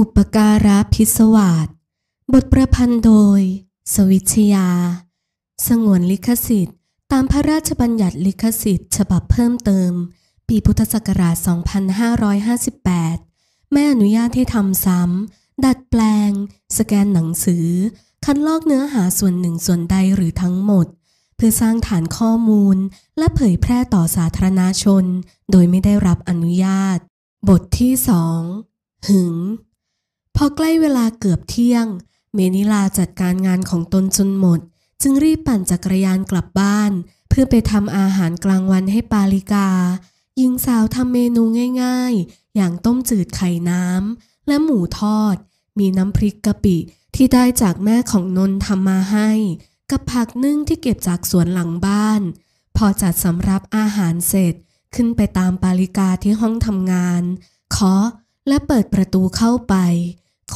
อุปการะพิศวาสบทประพันธ์โดย สวิชยา สงวนลิขสิทธิ์ ตามพระราชบัญญัติลิขสิทธิ์ ฉบับเพิ่มเติม ปีพุทธศักราช 2558 ไม่อนุญาตให้ทำซ้ำ ดัดแปลง สแกนหนังสือ คัดลอกเนื้อหาส่วนหนึ่งส่วนใดหรือทั้งหมด เพื่อสร้างฐานข้อมูลและเผยแพร่ต่อสาธารณชน โดยไม่ได้รับอนุญาต บทที่สองหึงพอใกล้เวลาเกือบเที่ยง เมนิลาจัดการงานของตนจนหมด จึงรีบปั่นจักรยานกลับบ้าน เพื่อไปทำอาหารกลางวันให้ปาลิกาหญิงสาวทำเมนูง่ายๆ อย่างต้มจืดไข่น้ำและหมูทอด มีน้ำพริกกะปิที่ได้จากแม่ของนนทำมาให้ กับผักนึ่งที่เก็บจากสวนหลังบ้าน พอจัดสำรับอาหารเสร็จ ขึ้นไปตามปาลิกาที่ห้องทำงาน ขอและเปิดประตูเข้าไป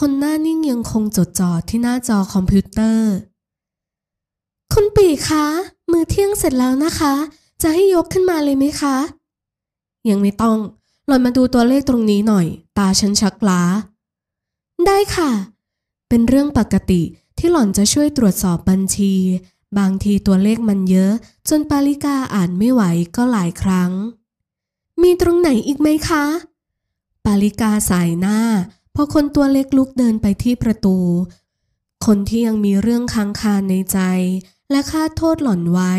คนหน้านิ่งยังคงจดจ่อที่หน้าจอคอมพิวเตอร์ คุณปีคะ มือเที่ยงเสร็จแล้วนะคะ จะให้ยกขึ้นมาเลยไหมคะ ยังไม่ต้อง หล่อนมาดูตัวเลขตรงนี้หน่อย ตาฉันชักล้า ได้ค่ะ เป็นเรื่องปกติที่หล่อนจะช่วยตรวจสอบบัญชี บางทีตัวเลขมันเยอะ จนปาลิกาอ่านไม่ไหวก็หลายครั้ง มีตรงไหนอีกไหมคะ ปาลิกาสายหน้าพอคนตัวเล็กลุกเดินไปที่ประตู คนที่ยังมีเรื่องค้างคาในใจ และคาดโทษหล่อนไว้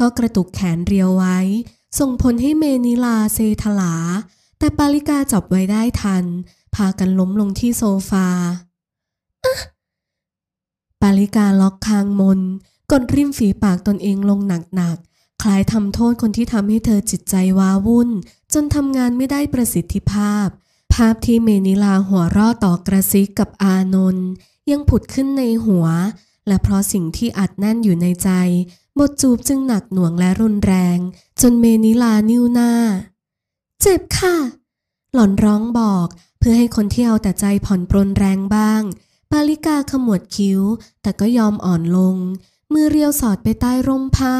ก็กระตุกแขนเรียวไว้ ส่งผลให้เมนิลาเซทลา แต่ปาลิกาจับไว้ได้ทัน พากันล้มลงที่โซฟาปาลิกาล็อกคางมนกดริมฝีปากตนเองลงหนักๆคล้ายทำโทษคนที่ทำให้เธอจิตใจว้าวุ่นจนทำงานไม่ได้ประสิทธิภาพภาพที่เมนิลาหัวรอต่อกระซิกกับอานนยังผุดขึ้นในหัว และเพราะสิ่งที่อัดแน่นอยู่ในใจ บทจูบจึงหนักหน่วงและรุนแรง จนเมนิลานิ้วหน้า เจ็บค่ะ หล่อนร้องบอก เพื่อให้คนที่เอาแต่ใจผ่อนปรนแรงบ้าง ปาลิกาขมวดคิ้วแต่ก็ยอมอ่อนลง มือเรียวสอดไปใต้ร่มผ้า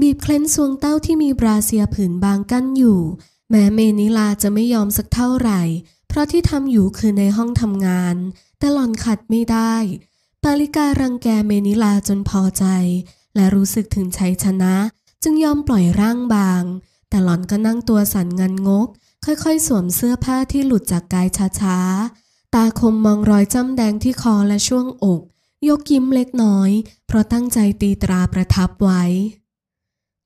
บีบเคล้นสวงเต้าที่มีบราเซียผืนบางกั้นอยู่แม้เมนิลาจะไม่ยอมสักเท่าไหร่ เพราะที่ทำอยู่คือในห้องทำงาน แต่หล่อนขัดไม่ได้ ปาลิการังแกเมนิลาจนพอใจ และรู้สึกถึงชัยชนะ จึงยอมปล่อยร่างบาง แต่หล่อนก็นั่งตัวสั่นงันงก ค่อยๆสวมเสื้อผ้าที่หลุดจากกายช้าๆ ตาคมมองรอยจ้ำแดงที่คอและช่วงอก ยกยิ้มเล็กน้อย เพราะตั้งใจตีตราประทับไว้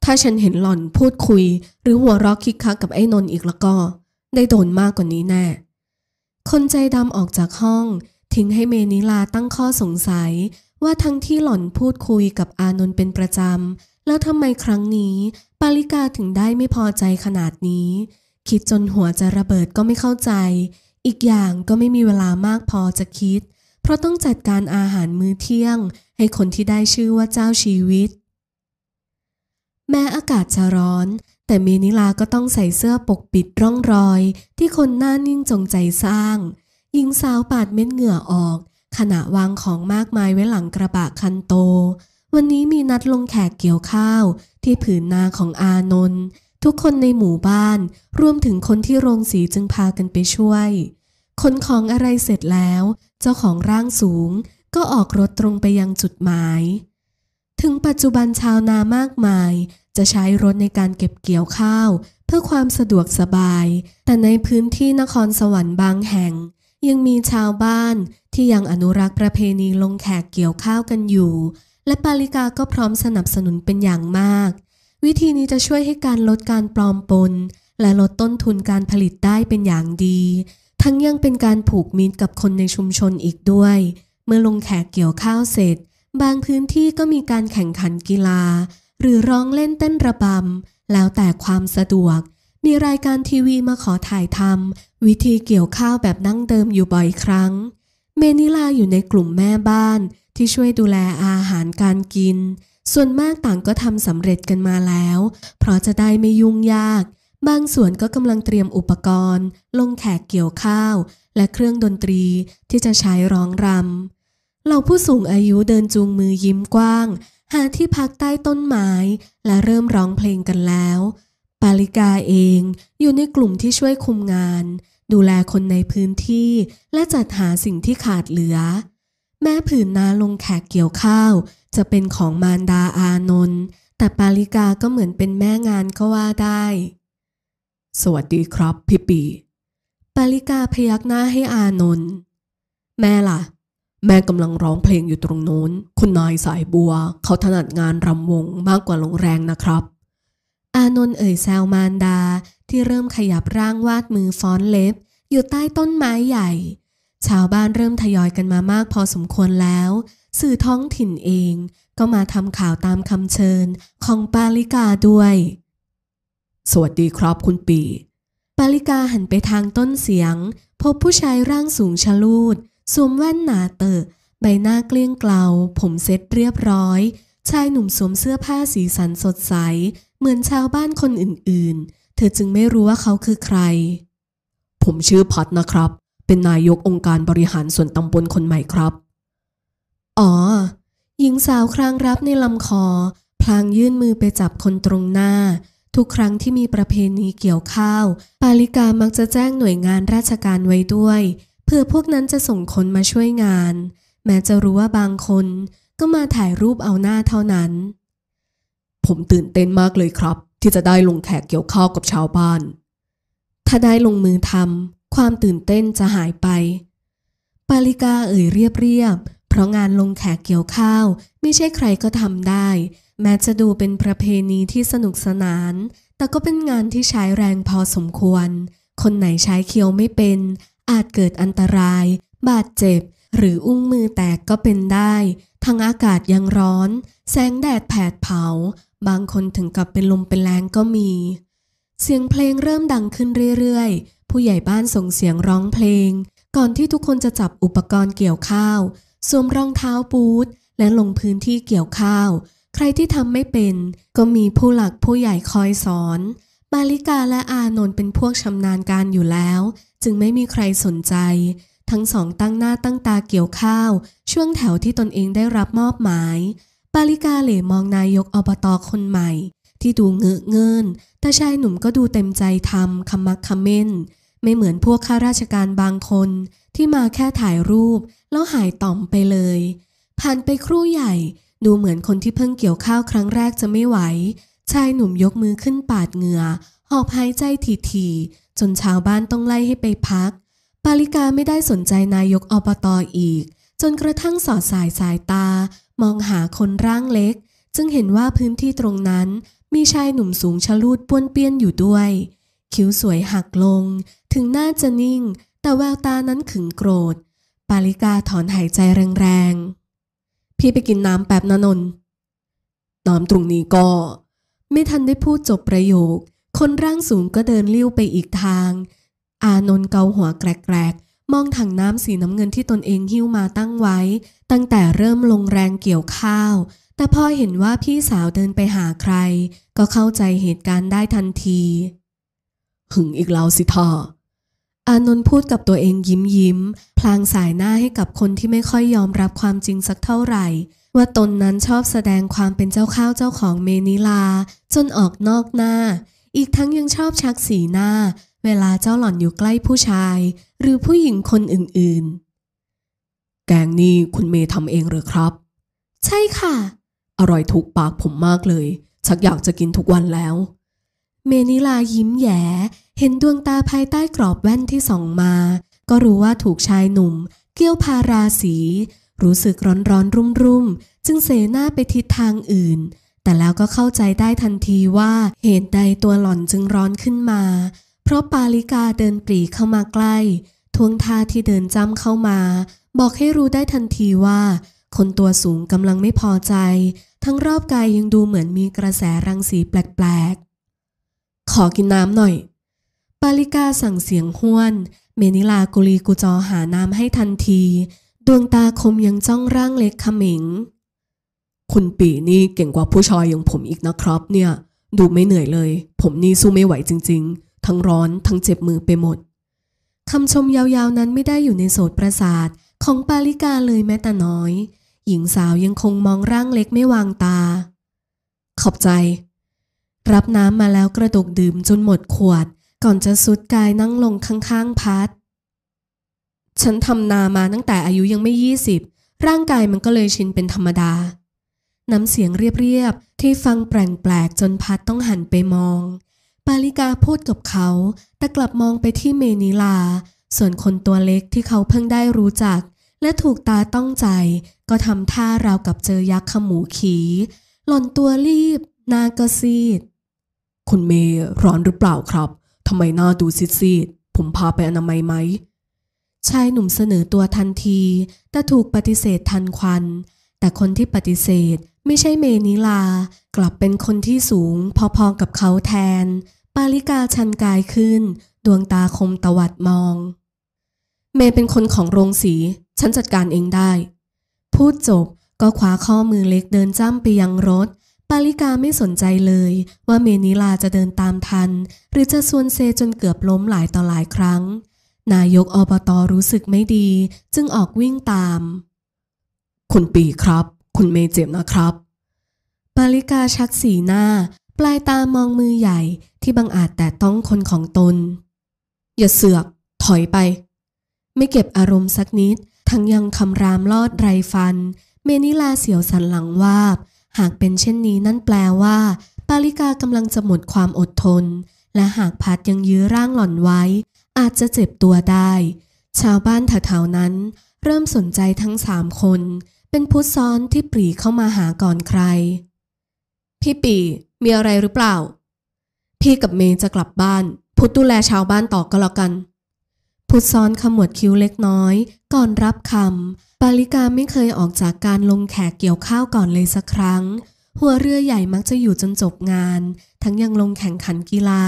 ถ้าฉันเห็นหล่อนพูดคุยหรือหัวเราะคิกคักกับไอ้นนอีกแล้วก็ได้โดนมากกว่านี้แน่คนใจดำออกจากห้อง ทิ้งให้เมนิลาตั้งข้อสงสัยว่าทั้งที่หล่อนพูดคุยกับอานนท์เป็นประจำ แล้วทำไมครั้งนี้ปาลิกาถึงได้ไม่พอใจขนาดนี้ คิดจนหัวจะระเบิดก็ไม่เข้าใจ อีกอย่างก็ไม่มีเวลามากพอจะคิด เพราะต้องจัดการอาหารมื้อเที่ยงให้คนที่ได้ชื่อว่าเจ้าชีวิตแม้อากาศจะร้อน แต่เมนิลาก็ต้องใส่เสื้อปกปิดร่องรอย ที่คนหน้านิ่งจงใจสร้างหญิงสาวปาดเม็ดเหงื่อออก ขณะวางของมากมายไว้หลังกระบะคันโต วันนี้มีนัดลงแขกเกี่ยวข้าว ที่ผืนนาของอานนทุกคนในหมู่บ้านรวมถึงคนที่โรงสีจึงพากันไปช่วย คนของอะไรเสร็จแล้ว เจ้าของร่างสูงก็ออกรถตรงไปยังจุดหมายถึงปัจจุบันชาวนามากมาย จะใช้รถในการเก็บเกี่ยวข้าว เพื่อความสะดวกสบาย แต่ในพื้นที่นครสวรรค์บางแห่ง ยังมีชาวบ้านที่ยังอนุรักษ์ประเพณีลงแขกเกี่ยวข้าวกันอยู่ และปาลิกาก็พร้อมสนับสนุนเป็นอย่างมาก วิธีนี้จะช่วยให้การลดการปลอมปน และลดต้นทุนการผลิตได้เป็นอย่างดี ทั้งยังเป็นการผูกมิตรกับคนในชุมชนอีกด้วย เมื่อลงแขกเกี่ยวข้าวเสร็จบางพื้นที่ก็มีการแข่งขันกีฬา หรือร้องเล่นเต้นระบำ แล้วแต่ความสะดวก มีรายการทีวีมาขอถ่ายทำวิธีเกี่ยวข้าวแบบนั่งเดิมอยู่บ่อยครั้ง เมนิลาอยู่ในกลุ่มแม่บ้านที่ช่วยดูแลอาหารการกิน ส่วนมากต่างก็ทำสำเร็จกันมาแล้ว เพราะจะได้ไม่ยุ่งยาก บางส่วนก็กำลังเตรียมอุปกรณ์ ลงแขกเกี่ยวข้าว และเครื่องดนตรีที่จะใช้ร้องรำเราผู้สูงอายุเดินจูงมือยิ้มกว้าง หาที่พักใต้ต้นไม้ และเริ่มร้องเพลงกันแล้ว ปาลิกาเองอยู่ในกลุ่มที่ช่วยคุมงาน ดูแลคนในพื้นที่และจัดหาสิ่งที่ขาดเหลือ แม้ผืนนาลงแขกเกี่ยวข้าว จะเป็นของมารดาอานนท์แต่ปาลิกาก็เหมือนเป็นแม่งานก็ว่าได้ สวัสดีครับพี่ปีปาลิกาพยักหน้าให้อานนท์แม่ล่ะแม่กำลังร้องเพลงอยู่ตรงโน้น คุณนายสายบัว เขาถนัดงานรำวงมากกว่าลงแรงนะครับ อานนท์เอ่ยแซวมารดาที่เริ่มขยับร่างวาดมือฟ้อนเล็บ อยู่ใต้ต้นไม้ใหญ่ ชาวบ้านเริ่มทยอยกันมามากพอสมควรแล้ว สื่อท้องถิ่นเอง ก็มาทำข่าวตามคำเชิญของปาลิกาด้วย สวัสดีครับคุณปี ปาลิกาหันไปทางต้นเสียง พบผู้ชายร่างสูงชะลูดสวมแว่นหนาเตอะใบหน้าเกลี้ยงเกลาผมเซ็ตเรียบร้อยชายหนุ่มสวมเสื้อผ้าสีสันสดใส เหมือนชาวบ้านคนอื่นๆ เธอจึงไม่รู้ว่าเขาคือใคร ผมชื่อพัดนะครับ เป็นนายกองค์การบริหารส่วนตำบลคนใหม่ครับ อ๋อ หญิงสาวครางรับในลำคอ พลางยื่นมือไปจับคนตรงหน้า ทุกครั้งที่มีประเพณีเกี่ยวข้าวปาลิกามักจะแจ้งหน่วยงานราชการไว้ด้วยเพื่อพวกนั้นจะส่งคนมาช่วยงาน แม้จะรู้ว่าบางคน ก็มาถ่ายรูปเอาหน้าเท่านั้น ผมตื่นเต้นมากเลยครับ ที่จะได้ลงแขก เกี่ยวข้าวกับชาวบ้าน ถ้าได้ลงมือทำความตื่นเต้นจะหายไป ปาลิกาเอ่ยเรียบเรียบ เพราะงานลงแขกเกี่ยวข้าว ไม่ใช่ใครก็ทำได้ แม้จะดูเป็นประเพณีที่สนุกสนาน แต่ก็เป็นงานที่ใช้แรงพอสมควร คนไหนใช้เคียวไม่เป็นอาจเกิดอันตราย บาดเจ็บ หรืออุ้งมือแตกก็เป็นได้ ทั้งอากาศยังร้อน แสงแดดแผดเผา บางคนถึงกับเป็นลมเป็นแรงก็มี เสียงเพลงเริ่มดังขึ้นเรื่อยๆ ผู้ใหญ่บ้านส่งเสียงร้องเพลง ก่อนที่ทุกคนจะจับอุปกรณ์เกี่ยวข้าว สวมรองเท้าบูทและลงพื้นที่เกี่ยวข้าว ใครที่ทำไม่เป็น ก็มีผู้หลักผู้ใหญ่คอยสอนาลิกาและอานนท์เป็นพวกชำนาญการอยู่แล้ว จึงไม่มีใครสนใจ ทั้งสองตั้งหน้าตั้งตาเกี่ยวข้าว ช่วงแถวที่ตนเองได้รับมอบหมาย ปาลิกาเหล่มองนายกอบตอคนใหม่ ที่ดูเงื้อเงินแต่ชายหนุ่มก็ดูเต็มใจทำคำมักคำเม่นไม่เหมือนพวกข้าราชการบางคนที่มาแค่ถ่ายรูป แล้วหายต่อมไปเลย ผ่านไปครู่ใหญ่ ดูเหมือนคนที่เพิ่งเกี่ยวข้าวครั้งแรกจะไม่ไหวชายหนุ่มยกมือขึ้นปาดเหงื่อ หอบหายใจถี่ๆจนชาวบ้านต้องไล่ให้ไปพัก ปาลิกาไม่ได้สนใจนายกอบตออีก จนกระทั่งสอดสายสายตา มองหาคนร่างเล็ก จึงเห็นว่าพื้นที่ตรงนั้น มีชายหนุ่มสูงชะลูดป้วนเปี้ยนอยู่ด้วย คิ้วสวยหักลง ถึงหน้าจะนิ่ง แต่แววตานั้นขึงโกรธ ปาลิกาถอนหายใจแรงๆ พี่ไปกินน้ำแป๊บนะนนน้ำตรงนี้ก็ไม่ทันได้พูดจบประโยค คนร่างสูงก็เดินลิ้วไปอีกทาง อานนท์เกาหัวแกรกๆ มองถังน้ำสีน้ำเงินที่ตนเองหิ้วมาตั้งไว้ ตั้งแต่เริ่มลงแรงเกี่ยวข้าว แต่พอเห็นว่าพี่สาวเดินไปหาใคร ก็เข้าใจเหตุการณ์ได้ทันที หึงอีกแล้วสิทออานนท์พูดกับตัวเองยิ้มยิ้ม พลางสายหน้าให้กับคนที่ไม่ค่อยยอมรับความจริงสักเท่าไหร่ว่าตนนั้นชอบแสดงความเป็นเจ้าข้าวเจ้าของเมนิลาจนออกนอกหน้า อีกทั้งยังชอบชักสีหน้า เวลาเจ้าหล่อนอยู่ใกล้ผู้ชาย หรือผู้หญิงคนอื่นๆ แกงนี่คุณเมย์ทำเองหรือครับ ใช่ค่ะ อร่อยถูกปากผมมากเลยชักอยากจะกินทุกวันแล้ว เมนิลายิ้มแย้เห็นดวงตาภายใต้กรอบแว่นที่ส่องมา ก็รู้ว่าถูกชายหนุ่ม เกี้ยวพาราสีรู้สึกร้อนร้อนรุ่มรุ่มจึงเสหน้าไปทิศทางอื่น แต่แล้วก็เข้าใจได้ทันทีว่าเหตุใดตัวหล่อนจึงร้อนขึ้นมา เพราะปาลิกาเดินปรีเข้ามาใกล้ทวงท่าที่เดินจ้ำเข้ามา บอกให้รู้ได้ทันทีว่า คนตัวสูงกำลังไม่พอใจ ทั้งรอบกายยังดูเหมือนมีกระแสรังสีแปลกๆ ขอกินน้ำหน่อย ปาลิกาสั่งเสียงห้วน เมนิลากุลีกุจอหาน้ำให้ทันทีดวงตาคมยังจ้องร่างเล็กขมิง คุณปีนี่เก่งกว่าผู้ชายอย่างผมอีกนะครับเนี่ย ดูไม่เหนื่อยเลย ผมนี่สู้ไม่ไหวจริง ๆ ทั้งร้อนทั้งเจ็บมือไปหมดคำชมยาวๆนั้นไม่ได้อยู่ในโสดประสาทของปาลิกาเลยแม้แต่น้อย หญิงสาวยังคงมองร่างเล็กไม่วางตา ขอบใจ รับน้ำมาแล้วกระดกดื่มจนหมดขวด ก่อนจะสุดกายนั่งลงข้าง ๆ พัดฉันทำนามาตั้งแต่อายุยังไม่ยี่สิบร่างกายมันก็เลยชินเป็นธรรมดา น้ำเสียงเรียบๆที่ฟังแปลกๆจนพัดต้องหันไปมอง ปาลิกาพูดกับเขา แต่กลับมองไปที่เมนิลา ส่วนคนตัวเล็กที่เขาเพิ่งได้รู้จัก และถูกตาต้องใจ ก็ทำท่าราวกับเจอยักษ์ขมูขี หล่นตัวรีบ นาก็ซีด คุณเมย์ร้อนหรือเปล่าครับทำไมหน้าดูซีดๆผมพาไปอนามัยไหมชายหนุ่มเสนอตัวทันทีแต่ถูกปฏิเสธทันควัน แต่คนที่ปฏิเสธไม่ใช่เมนิลา กลับเป็นคนที่สูง พอๆกับเขาแทน ปาลิกาชันกายขึ้น ดวงตาคมตวัดมอง เมเป็นคนของโรงสีฉันจัดการเองได้ พูดจบก็คว้าข้อมือเล็กเดินจ้ำไปยังรถ ปาลิกาไม่สนใจเลย ว่าเมนิลาจะเดินตามทัน หรือจะซวนเซจนเกือบล้มหลายต่อหลายครั้งนายกอบตอรู้สึกไม่ดี จึงออกวิ่งตาม คุณปีครับ คุณเมเจ็บนะครับ ปาลิกาชักสีหน้า ปลายตามองมือใหญ่ ที่บังอาจแต่ต้องคนของตน อย่าเสือกถอยไป ไม่เก็บอารมณ์สักนิด ทั้งยังคำรามลอดไรฟัน เมนิลาเสียวสันหลังวาบ หากเป็นเช่นนี้นั่นแปลว่า ปาลิกากำลังจะหมดความอดทน และหากพัดยังยื้อร่างหล่อนไว้อาจจะเจ็บตัวได้ ชาวบ้านแถวๆนั้น เริ่มสนใจทั้งสามคน เป็นุทธซ้อนที่ปรีเข้ามาหาก่อนใคร พี่ปี มีอะไรหรือเปล่า พี่กับเมย์จะกลับบ้าน พุทธดูแลชาวบ้านต่อก็แล้วกันพุทธซ้อนขมวดคิ้วเล็กน้อย ก่อนรับคำปาลิกาไม่เคยออกจากการลงแขกเกี่ยวข้าวก่อนเลยสักครั้ง หัวเรือใหญ่มักจะอยู่จนจบงาน ทั้งยังลงแข่งขันกีฬา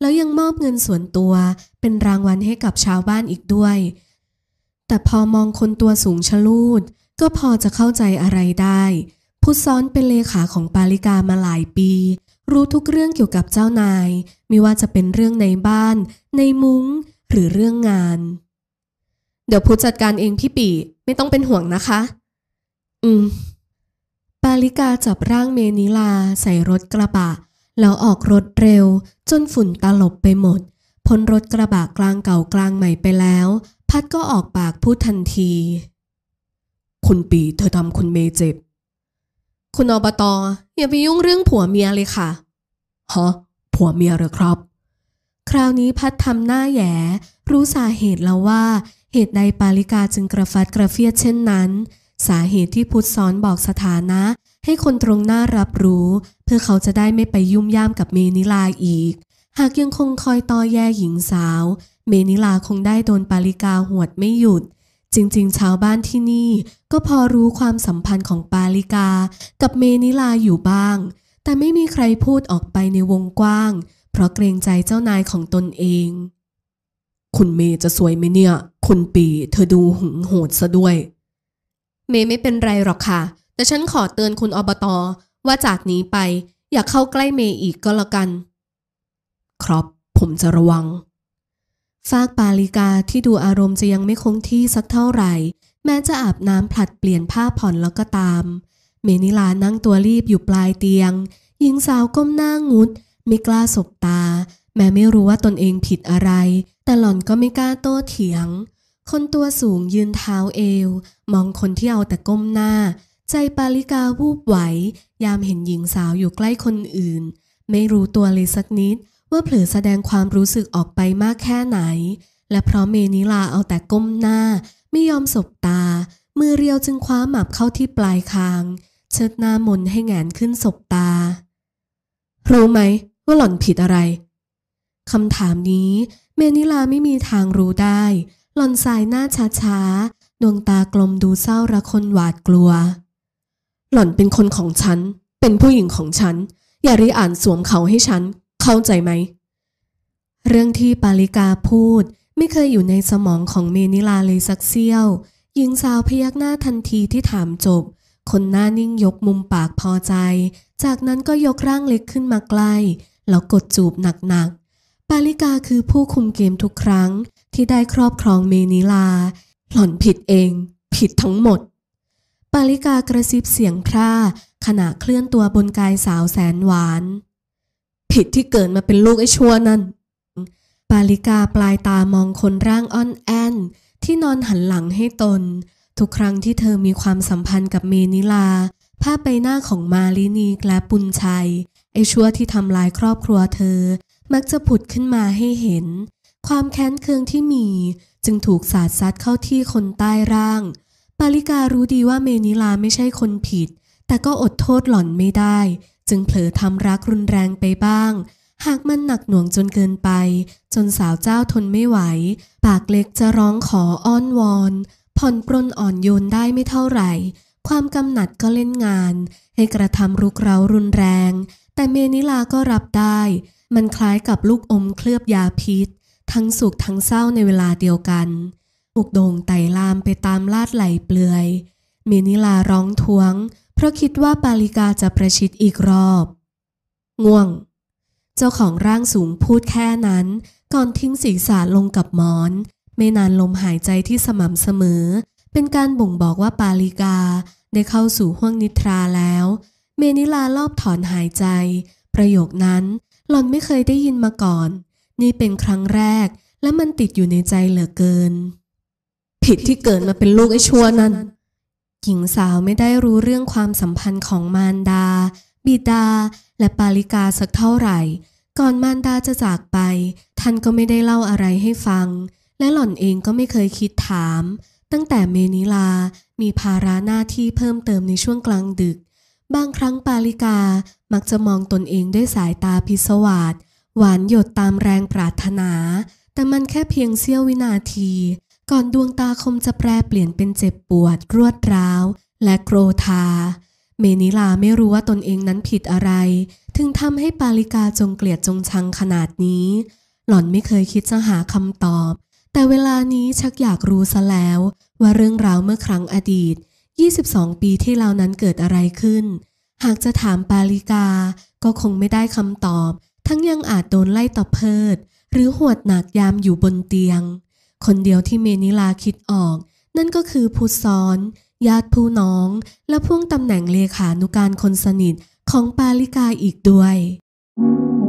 แล้วยังมอบเงินส่วนตัวเป็นรางวัลให้กับชาวบ้านอีกด้วย แต่พอมองคนตัวสูงชะลูด ก็พอจะเข้าใจอะไรได้ พุทซ้อนเป็นเลขาของปาลิกามาหลายปี รู้ทุกเรื่องเกี่ยวกับเจ้านายไม่ว่าจะเป็นเรื่องในบ้าน ในมุง้ง หรือเรื่องงาน เดี๋ยวพุทจัดการเองพี่ปีไม่ต้องเป็นห่วงนะคะ อืม ปาลิกาจับร่างเมนิลาใส่รถกระบะแล้วออกรถเร็วจนฝุ่นตลบไปหมดพ้นรถกระบะกลางเก่ากลางใหม่ไปแล้ว พัดก็ออกปากพูดทันที คุณปีเธอทำคุณเมเจ็บ คุณอบตอ อย่าไปยุ่งเรื่องผัวเมียเลยค่ะฮะผัวเมียเหรอครับ คราวนี้พัดทำหน้าแย่รู้สาเหตุแล้วว่า เหตุใดปาลิกาจึงกระฟัดกระเฟียดเช่นนั้น สาเหตุที่พุทธสอนบอกสถานะ ให้คนตรงหน้ารับรู้เพื่อเขาจะได้ไม่ไปยุ่มย่ามกับเมนิลาอีก หากยังคงคอยตอแยหญิงสาว เมนิลาคงได้โดนปาลิกาหวดไม่หยุด จริงๆชาวบ้านที่นี่ ก็พอรู้ความสัมพันธ์ของปาลิกากับเมนิลาอยู่บ้าง แต่ไม่มีใครพูดออกไปในวงกว้าง เพราะเกรงใจเจ้านายของตนเอง คุณเมย์จะสวยไหมเนี่ย คุณปีเธอดูหึงโหดซะด้วย เมย์ไม่เป็นไรหรอกค่ะ แต่ฉันขอเตือนคุณอบตอว่าจากนี้ไป อย่าเข้าใกล้เมย์อีกก็แล้วกัน ครับผมจะระวังฟากปาลิกาที่ดูอารมณ์จะยังไม่คงที่สักเท่าไหร่ แม้จะอาบน้ำผลัดเปลี่ยนผ้าผ่อนแล้วก็ตาม เมนิลานั่งตัวรีบอยู่ปลายเตียง หญิงสาวก้มหน้างุด ไม่กล้าสบตา แม้ไม่รู้ว่าตนเองผิดอะไร แต่หล่อนก็ไม่กล้าโต้เถียง คนตัวสูงยืนเท้าเอว มองคนที่เอาแต่ก้มหน้าใจปาลิกาวูบไหวยามเห็นหญิงสาวอยู่ใกล้คนอื่น ไม่รู้ตัวเลยสักนิดว่าเผลอแสดงความรู้สึกออกไปมากแค่ไหน และเพราะเมนิลาเอาแต่ก้มหน้า ไม่ยอมสบตามือเรียวจึงคว้าหมับเข้าที่ปลายคาง เชิดหน้ามนให้แงนขึ้นสบตารู้ไหมว่าหล่อนผิดอะไร คำถามนี้ เมนิลาไม่มีทางรู้ได้หล่อนสายหน้าช้าๆดวงตากลมดูเศร้าระคนหวาดกลัวหล่อนเป็นคนของฉัน เป็นผู้หญิงของฉัน อย่าริอ่านสวมเขาให้ฉัน เข้าใจไหม เรื่องที่ปาลิกาพูดไม่เคยอยู่ในสมองของเมนิลาเลยสักเสี้ยว หญิงสาวพยักหน้าทันทีที่ถามจบ คนหน้านิ่งยกมุมปากพอใจ จากนั้นก็ยกร่างเล็กขึ้นมาใกล้ แล้วกดจูบหนักๆ ปาลิกาคือผู้คุมเกมทุกครั้งที่ได้ครอบครองเมนิลาหล่อนผิดเอง ผิดทั้งหมดาลิกากระซิบเสียงพร่า ขณะเคลื่อนตัวบนกายสาวแสนหวาน ผิดที่เกิดมาเป็นลูกไอ้ชั่วนั่นปาลิกาปลายตามองคนร่างอ่อนแอน ที่นอนหันหลังให้ตน ทุกครั้งที่เธอมีความสัมพันธ์กับเมนิลา ภาพใบหน้าของมาลินีและปุญชัย ไอชั่วที่ทำลายครอบครัวเธอ มักจะผุดขึ้นมาให้เห็น ความแค้นเคืองที่มีจึงถูกสาดซัดเข้าที่คนใต้ร่างปาลิการู้ดีว่าเมนิลาไม่ใช่คนผิด แต่ก็อดโทษหล่อนไม่ได้ จึงเผลอทำรักรุนแรงไปบ้าง หากมันหนักหน่วงจนเกินไป จนสาวเจ้าทนไม่ไหว ปากเล็กจะร้องขออ้อนวอน ผ่อนปรนอ่อนโยนได้ไม่เท่าไหร่ ความกำหนัดก็เล่นงานให้กระทำรุกเร้ารุนแรง แต่เมนิลาก็รับได้ มันคล้ายกับลูกอมเคลือบยาพิษ ทั้งสุขทั้งเศร้าในเวลาเดียวกันถูกโด่งไต่ลามไปตามลาดไหลเปลือย เมนิลาร้องท้วง เพราะคิดว่าปาลิกาจะประชิดอีกรอบ ง่วง เจ้าของร่างสูงพูดแค่นั้นก่อนทิ้งศีรษะลงกับหมอนไม่นานลมหายใจที่สม่ำเสมอ เป็นการบ่งบอกว่าปาลิกาได้เข้าสู่ห้วงนิทราแล้ว เมนิลาลอบถอนหายใจ ประโยคนั้นหล่อนไม่เคยได้ยินมาก่อน นี่เป็นครั้งแรกและมันติดอยู่ในใจเหลือเกินผิดที่เกิดมาเป็นลูกไอ้ชั่วนั่นหญิงสาวไม่ได้รู้เรื่องความสัมพันธ์ของมารดา บิดา และปาลิกาสักเท่าไหร่ ก่อนมารดาจะจากไป ท่านก็ไม่ได้เล่าอะไรให้ฟัง และหล่อนเองก็ไม่เคยคิดถาม ตั้งแต่เมนิลา มีภาระหน้าที่เพิ่มเติมในช่วงกลางดึก บางครั้งปาลิกา มักจะมองตนเองด้วยสายตาพิศวาสหวานหยดตามแรงปรารถนา แต่มันแค่เพียงเสี้ยววินาทีก่อนดวงตาคมจะแปรเปลี่ยนเป็นเจ็บปวด รวดร้าวและโกรธา เมนิลาไม่รู้ว่าตนเองนั้นผิดอะไร ถึงทำให้ปาลิกาจงเกลียดจงชังขนาดนี้ หล่อนไม่เคยคิดจะหาคำตอบ แต่เวลานี้ชักอยากรู้ซะแล้วว่าเรื่องราวเมื่อครั้งอดีต 22 ปีที่เลานั้นเกิดอะไรขึ้น หากจะถามปาลิกาก็คงไม่ได้คำตอบ ทั้งยังอาจโดนไล่ตบเพิดหรือหวดหนักยามอยู่บนเตียงคนเดียวที่เมนิลาคิดออก นั่นก็คือผู้ซอน ญาติผู้น้อง และพ่วงตำแหน่งเลขานุการคนสนิทของปาลิกาอีกด้วย thank you